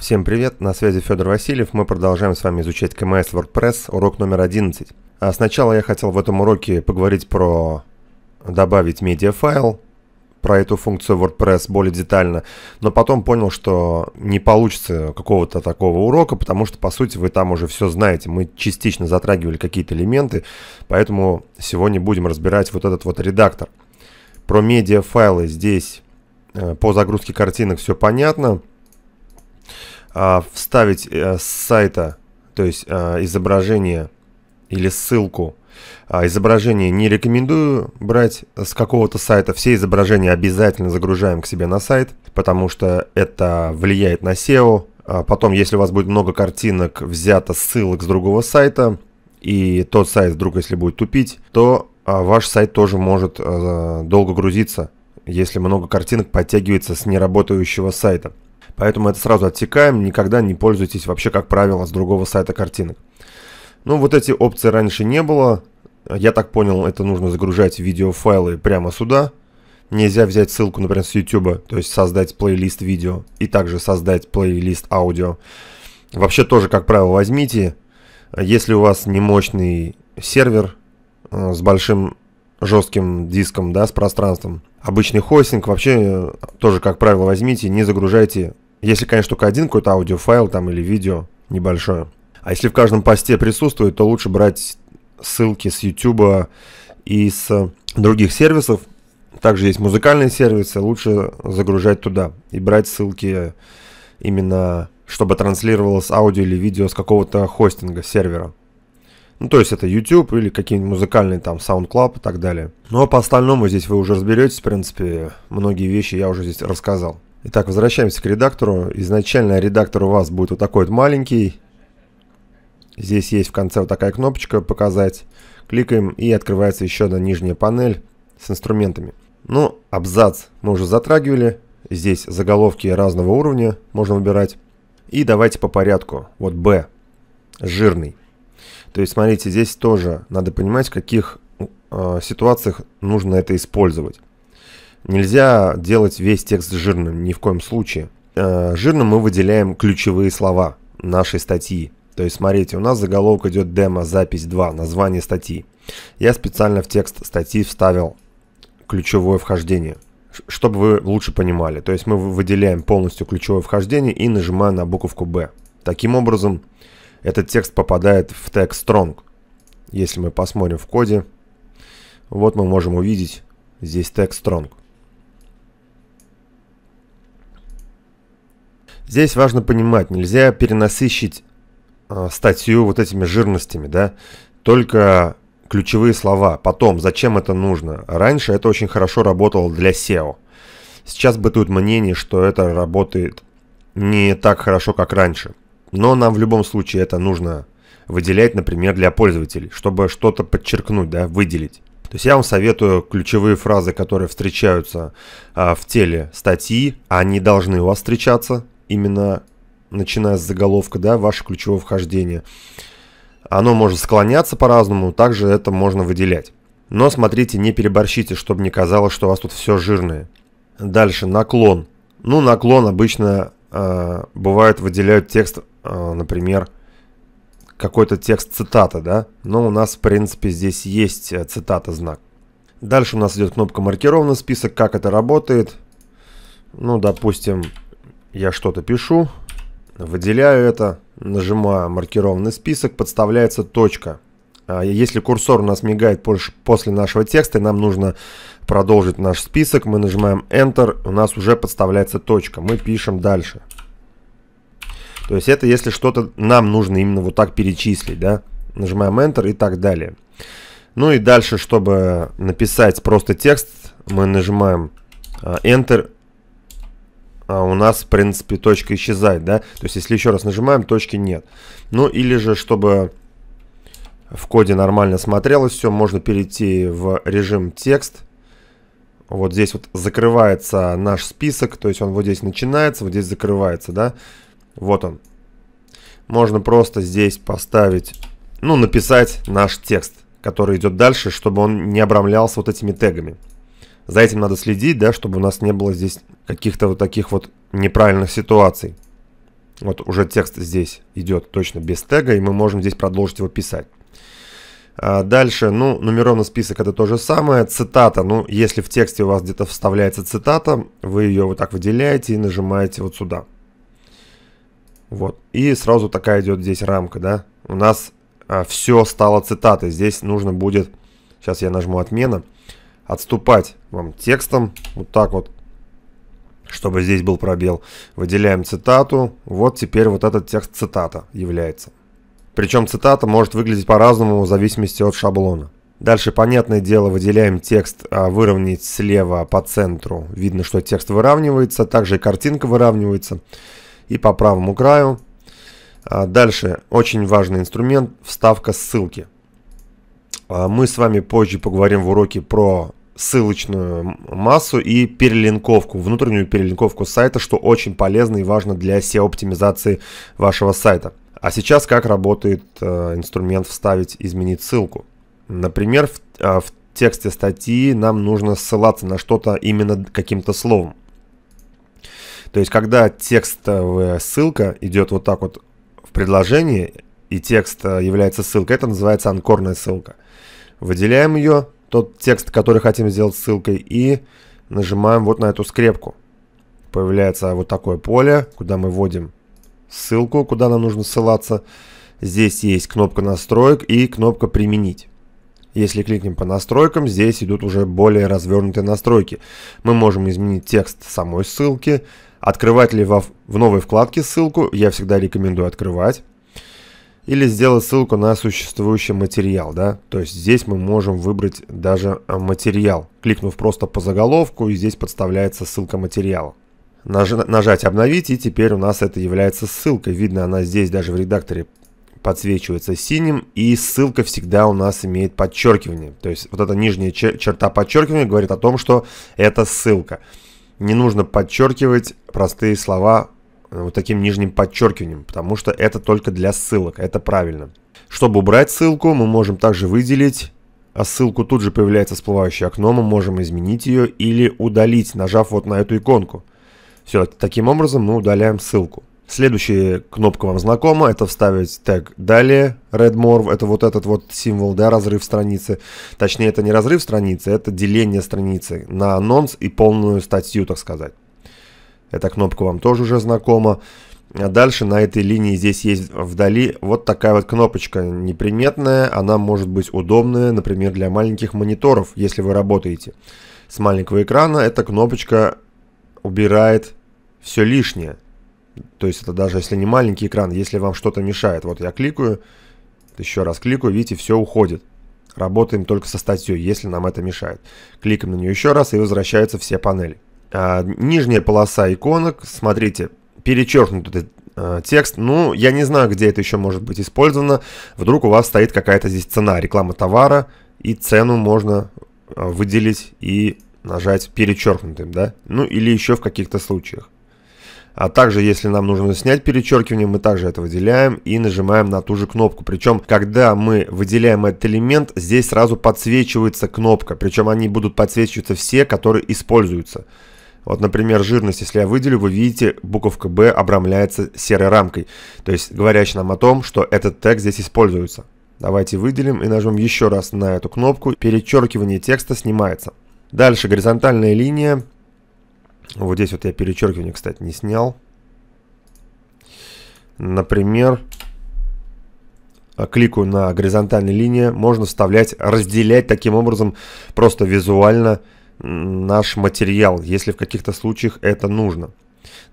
Всем привет, на связи Федор Васильев, мы продолжаем с вами изучать КМС WordPress, урок номер 11. А сначала я хотел в этом уроке поговорить про добавить медиафайл, про эту функцию WordPress более детально, но потом понял, что не получится какого-то такого урока, потому что, по сути, вы там уже все знаете. Мы частично затрагивали какие-то элементы, поэтому сегодня будем разбирать вот этот вот редактор. Про медиафайлы здесь э, по загрузке картинок все понятно а, вставить а, с сайта, то есть а, изображение или ссылку. А, изображение не рекомендую брать с какого-то сайта. Все изображения обязательно загружаем к себе на сайт, потому что это влияет на SEO. А потом, если у вас будет много картинок, взято ссылок с другого сайта, и тот сайт вдруг, если будет тупить, то а, ваш сайт тоже может а, долго грузиться, если много картинок подтягивается с неработающего сайта. Поэтому это сразу отсекаем, никогда не пользуйтесь вообще, как правило, с другого сайта картинок. Ну, вот эти опции раньше не было. Я так понял, это нужно загружать видеофайлы прямо сюда. Нельзя взять ссылку, например, с YouTube, то есть создать плейлист видео и также создать плейлист аудио. Вообще тоже, как правило, возьмите, если у вас не мощный сервер э, с большим жестким диском, да, с пространством, обычный хостинг вообще э, тоже, как правило, возьмите, не загружайте. Если, конечно, только один какой-то аудиофайл там или видео небольшое. А если в каждом посте присутствует, то лучше брать ссылки с YouTube и с э, других сервисов. Также есть музыкальные сервисы, лучше загружать туда и брать ссылки именно, чтобы транслировалось аудио или видео с какого-то хостинга, сервера. Ну, то есть это YouTube или какие-нибудь музыкальные там SoundCloud и так далее. Ну, а по остальному здесь вы уже разберетесь, в принципе, многие вещи я уже здесь рассказал. Итак, возвращаемся к редактору. Изначально редактор у вас будет вот такой вот маленький. Здесь есть в конце вот такая кнопочка «Показать». Кликаем и открывается еще одна нижняя панель с инструментами. Ну, абзац мы уже затрагивали. Здесь заголовки разного уровня можно выбирать. И давайте по порядку. Вот «Б» жирный. То есть, смотрите, здесь тоже надо понимать, в каких э, ситуациях нужно это использовать. Нельзя делать весь текст жирным, ни в коем случае. Э, жирным мы выделяем ключевые слова нашей статьи. То есть, смотрите, у нас заголовок идет демо, запись 2, название статьи. Я специально в текст статьи вставил ключевое вхождение, чтобы вы лучше понимали. То есть мы выделяем полностью ключевое вхождение и нажимаем на буковку B. Таким образом, этот текст попадает в тег strong. Если мы посмотрим в коде, вот мы можем увидеть здесь тег strong. Здесь важно понимать, нельзя перенасыщить э, статью вот этими жирностями, да, только ключевые слова. Потом, зачем это нужно? Раньше это очень хорошо работало для SEO. Сейчас бытует мнение, что это работает не так хорошо, как раньше. Но нам в любом случае это нужно выделять, например, для пользователей, чтобы что-то подчеркнуть, да, выделить. То есть я вам советую ключевые фразы, которые встречаются а, в теле статьи, они должны у вас встречаться, именно начиная с заголовка, да, ваше ключевое вхождение. Оно может склоняться по-разному, также это можно выделять. Но смотрите, не переборщите, чтобы не казалось, что у вас тут все жирное. Дальше, наклон. Ну, наклон обычно Э, бывает выделяют текст, э, например, какой-то текст цитата, да? Но у нас, в принципе, здесь есть э, цитата знак. Дальше у нас идет кнопка «Маркированный список», как это работает. Ну, допустим, я что-то пишу, выделяю это, нажимаю «Маркированный список», подставляется точка – а, если курсор у нас мигает после нашего текста, и нам нужно продолжить наш список, мы нажимаем Enter, у нас уже подставляется точка. Мы пишем дальше. То есть это если что-то нам нужно именно вот так перечислить, да? Нажимаем Enter и так далее. Ну и дальше, чтобы написать просто текст, мы нажимаем а, Enter, а у нас, в принципе, точка исчезает, да? То есть, если еще раз нажимаем, точки нет. Ну, или же, чтобы в коде нормально смотрелось все, можно перейти в режим текст. Вот здесь вот закрывается наш список, то есть он вот здесь начинается, вот здесь закрывается, да. Вот он. Можно просто здесь поставить, ну, написать наш текст, который идет дальше, чтобы он не обрамлялся вот этими тегами. За этим надо следить, да, чтобы у нас не было здесь каких-то вот таких вот неправильных ситуаций. Вот уже текст здесь идет точно без тега, и мы можем здесь продолжить его писать. А, дальше, ну, нумерованный список это то же самое. Цитата, ну, если в тексте у вас где-то вставляется цитата, вы ее вот так выделяете и нажимаете вот сюда. Вот. И сразу такая идет здесь рамка, да. У нас а, все стало цитатой. Здесь нужно будет, сейчас я нажму отмена, отступать вам текстом вот так вот, чтобы здесь был пробел. Выделяем цитату. Вот теперь вот этот текст цитата является. Причем цитата может выглядеть по-разному в зависимости от шаблона. Дальше, понятное дело, выделяем текст а, «Выровнять слева по центру». Видно, что текст выравнивается, также и картинка выравнивается. И по правому краю. А, дальше, очень важный инструмент – вставка ссылки. А, мы с вами позже поговорим в уроке про ссылочную массу и перелинковку, внутреннюю перелинковку сайта, что очень полезно и важно для SEO-оптимизации вашего сайта. А сейчас как работает э, инструмент «Вставить, изменить ссылку»? Например, в, э, в тексте статьи нам нужно ссылаться на что-то именно каким-то словом. То есть, когда текстовая ссылка идет вот так вот в предложении, и текст э, является ссылкой, это называется анкорная ссылка. Выделяем ее, тот текст, который хотим сделать ссылкой, и нажимаем вот на эту скрепку. Появляется вот такое поле, куда мы вводим ссылку, куда нам нужно ссылаться. Здесь есть кнопка настроек и кнопка применить. Если кликнем по настройкам, здесь идут уже более развернутые настройки. Мы можем изменить текст самой ссылки, открывать ли во, в новой вкладке ссылку, я всегда рекомендую открывать. Или сделать ссылку на существующий материал, да, то есть здесь мы можем выбрать даже а, материал, кликнув просто по заголовку, и здесь подставляется ссылка материала. Наж... Нажать обновить и теперь у нас это является ссылкой. Видно она здесь даже в редакторе подсвечивается синим, и ссылка всегда у нас имеет подчеркивание. То есть вот эта нижняя чер черта подчеркивания говорит о том, что это ссылка. Не нужно подчеркивать простые слова э, вот таким нижним подчеркиванием, потому что это только для ссылок, это правильно. Чтобы убрать ссылку, мы можем также выделить, а ссылку тут же появляется всплывающее окно, мы можем изменить ее или удалить, нажав вот на эту иконку. Все, таким образом мы удаляем ссылку. Следующая кнопка вам знакома, это вставить тег «Далее», red more это вот этот вот символ, да, разрыв страницы. Точнее, это не разрыв страницы, это деление страницы на анонс и полную статью, так сказать. Эта кнопка вам тоже уже знакома. А дальше на этой линии здесь есть вдали вот такая вот кнопочка неприметная. Она может быть удобная, например, для маленьких мониторов, если вы работаете с маленького экрана. Эта кнопочка убирает все лишнее. То есть это даже если не маленький экран, если вам что-то мешает. Вот я кликаю, еще раз кликаю, видите, все уходит. Работаем только со статьей, если нам это мешает. Кликаем на нее еще раз и возвращаются все панели. А, нижняя полоса иконок, смотрите, перечеркнут этот а, текст. Ну, я не знаю, где это еще может быть использовано. Вдруг у вас стоит какая-то здесь цена, реклама товара, и цену можно а, выделить и нажать перечеркнутым, да? Ну, или еще в каких-то случаях. А также, если нам нужно снять перечеркивание, мы также это выделяем и нажимаем на ту же кнопку. Причем, когда мы выделяем этот элемент, здесь сразу подсвечивается кнопка. Причем они будут подсвечиваться все, которые используются. Вот, например, жирность, если я выделю, вы видите, буковка B обрамляется серой рамкой. То есть, говорящий нам о том, что этот тег здесь используется. Давайте выделим и нажмем еще раз на эту кнопку. Перечеркивание текста снимается. Дальше горизонтальная линия. Вот здесь вот я перечеркивание, кстати, не снял. Например, а, кликаю на горизонтальной линии, можно вставлять, разделять таким образом просто визуально наш материал, если в каких-то случаях это нужно.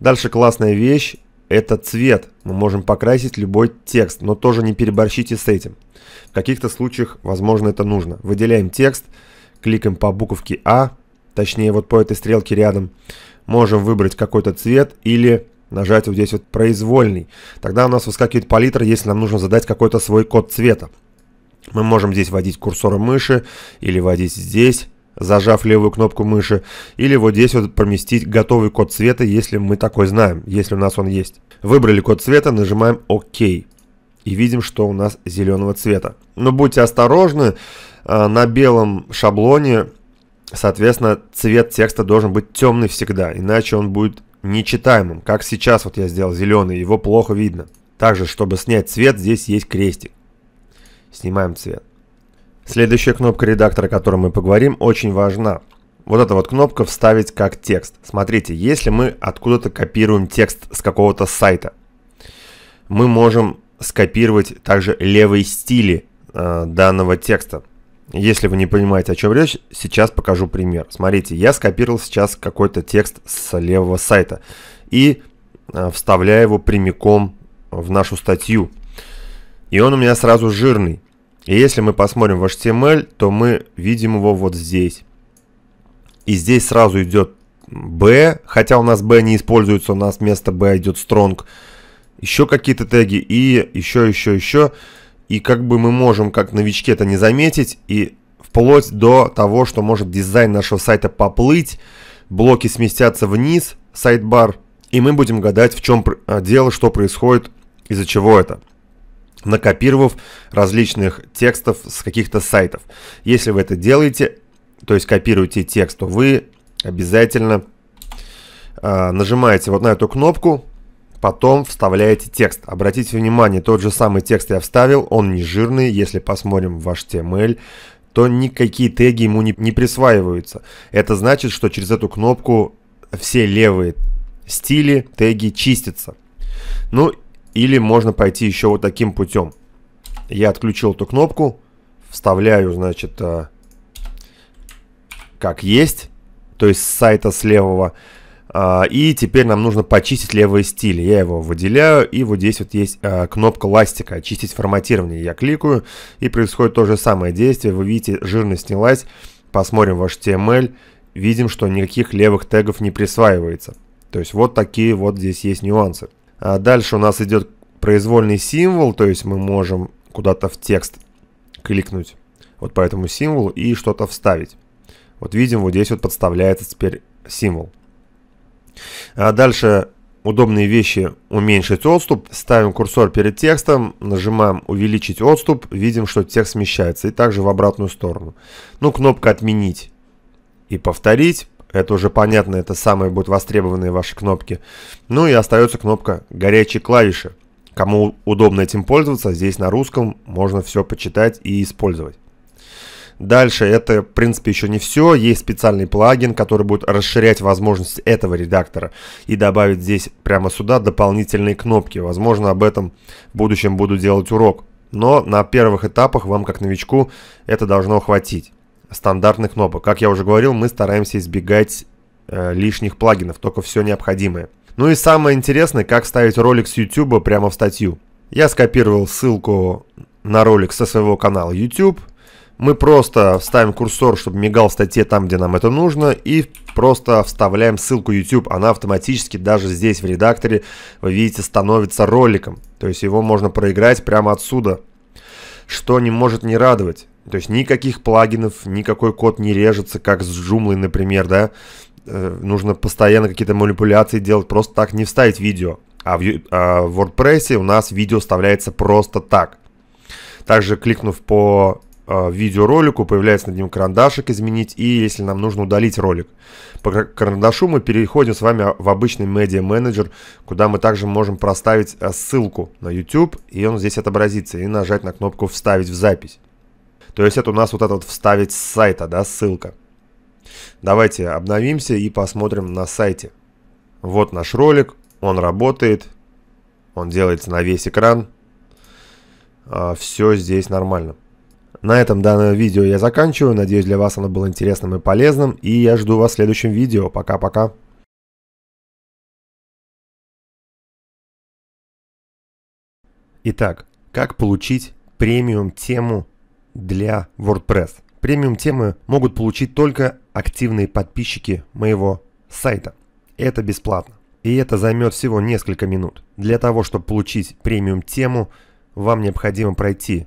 Дальше классная вещь – это цвет. Мы можем покрасить любой текст, но тоже не переборщите с этим. В каких-то случаях, возможно, это нужно. Выделяем текст, кликаем по буковке «А», точнее вот по этой стрелке рядом, можем выбрать какой-то цвет или нажать вот здесь вот произвольный. Тогда у нас выскакивает палитра, если нам нужно задать какой-то свой код цвета. Мы можем здесь вводить курсор мыши или вводить здесь, зажав левую кнопку мыши, или вот здесь вот поместить готовый код цвета, если мы такой знаем, если у нас он есть. Выбрали код цвета, нажимаем ОК. И видим, что у нас зеленого цвета. Но будьте осторожны, а, на белом шаблоне Соответственно, цвет текста должен быть темный всегда, иначе он будет нечитаемым. Как сейчас вот я сделал зеленый, его плохо видно. Также, чтобы снять цвет, здесь есть крестик. Снимаем цвет. Следующая кнопка редактора, о которой мы поговорим, очень важна. Вот эта вот кнопка «Вставить как текст». Смотрите, если мы откуда-то копируем текст с какого-то сайта, мы можем скопировать также левые стили э, данного текста. Если вы не понимаете, о чем речь, сейчас покажу пример. Смотрите, я скопировал сейчас какой-то текст с левого сайта и э, вставляю его прямиком в нашу статью. И он у меня сразу жирный. И если мы посмотрим в HTML, то мы видим его вот здесь. И здесь сразу идет B, хотя у нас B не используется, у нас вместо B идет strong. Еще какие-то теги и еще, еще, еще и как бы мы можем как новички это не заметить, и вплоть до того, что может дизайн нашего сайта поплыть, блоки сместятся вниз, сайт-бар, и мы будем гадать, в чем а, дело, что происходит, из-за чего это накопировав различных текстов с каких-то сайтов. Если вы это делаете, то есть копируете текст, то вы обязательно э, нажимаете вот на эту кнопку Потом вставляете текст. Обратите внимание, тот же самый текст я вставил, он не жирный. Если посмотрим ваш HTML, то никакие теги ему не, не присваиваются. Это значит, что через эту кнопку все левые стили, теги чистятся. Ну, или можно пойти еще вот таким путем. Я отключил эту кнопку, вставляю, значит, э, как есть, то есть с сайта слевого. левого, а, и теперь нам нужно почистить левый стиль. Я его выделяю, и вот здесь вот есть а, кнопка ластика «Очистить форматирование». Я кликаю, и происходит то же самое действие. Вы видите, жирность снялась. Посмотрим ваш HTML. Видим, что никаких левых тегов не присваивается. То есть вот такие вот здесь есть нюансы. А дальше у нас идет произвольный символ, то есть мы можем куда-то в текст кликнуть вот по этому символу и что-то вставить. Вот видим, вот здесь вот подставляется теперь символ. А дальше удобные вещи «Уменьшить отступ». Ставим курсор перед текстом, нажимаем «Увеличить отступ», видим, что текст смещается. И также в обратную сторону. Ну, кнопка «Отменить» и «Повторить». Это уже понятно, это самые будут востребованные ваши кнопки. Ну и остается кнопка «Горячие клавиши». Кому удобно этим пользоваться, здесь на русском можно все почитать и использовать. Дальше это, в принципе, еще не все. Есть специальный плагин, который будет расширять возможности этого редактора и добавить здесь прямо сюда дополнительные кнопки. Возможно, об этом в будущем буду делать урок. Но на первых этапах вам, как новичку, это должно хватить. Стандартных кнопок. Как я уже говорил, мы стараемся избегать э, лишних плагинов, только все необходимое. Ну и самое интересное, как ставить ролик с YouTube прямо в статью. Я скопировал ссылку на ролик со своего канала YouTube, мы просто ставим курсор, чтобы мигал в статье там, где нам это нужно, и просто вставляем ссылку YouTube. Она автоматически даже здесь в редакторе, вы видите, становится роликом. То есть его можно проиграть прямо отсюда, что не может не радовать. То есть никаких плагинов, никакой код не режется, как с Joomla, например, да. Э, нужно постоянно какие-то манипуляции делать, просто так не вставить видео. А в, а в WordPress у нас видео вставляется просто так. Также кликнув по Э, видеоролику, появляется над ним карандашик «Изменить» и если нам нужно удалить ролик. По карандашу мы переходим с вами в обычный медиа менеджер куда мы также можем проставить э, ссылку на YouTube, и он здесь отобразится, и нажать на кнопку «Вставить в запись». То есть это у нас вот этот «Вставить с сайта», да, ссылка. Давайте обновимся и посмотрим на сайте. Вот наш ролик, он работает, он делается на весь экран. А, Все здесь нормально. На этом данное видео я заканчиваю. Надеюсь, для вас оно было интересным и полезным. И я жду вас в следующем видео. Пока-пока. Итак, как получить премиум тему для WordPress? Премиум темы могут получить только активные подписчики моего сайта. Это бесплатно. И это займет всего несколько минут. Для того, чтобы получить премиум тему, вам необходимо пройти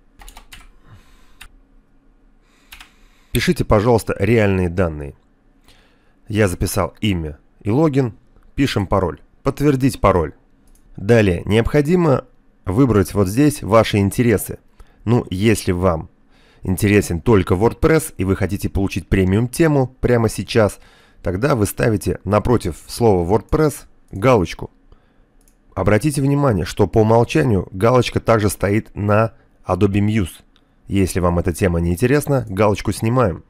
Пишите, пожалуйста, реальные данные. Я записал имя и логин. Пишем пароль. Подтвердить пароль. Далее, необходимо выбрать вот здесь ваши интересы. Ну, если вам интересен только WordPress и вы хотите получить премиум тему прямо сейчас, тогда вы ставите напротив слова WordPress галочку. Обратите внимание, что по умолчанию галочка также стоит на Adobe Muse. Если вам эта тема не интересна, галочку снимаем.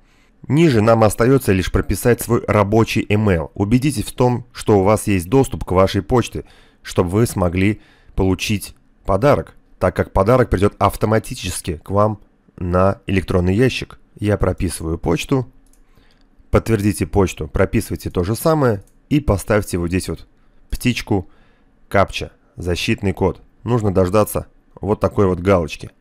Ниже нам остается лишь прописать свой рабочий email. Убедитесь в том, что у вас есть доступ к вашей почте, чтобы вы смогли получить подарок, так как подарок придет автоматически к вам на электронный ящик. Я прописываю почту, подтвердите почту, прописывайте то же самое и поставьте вот здесь вот птичку капча, защитный код. Нужно дождаться вот такой вот галочки –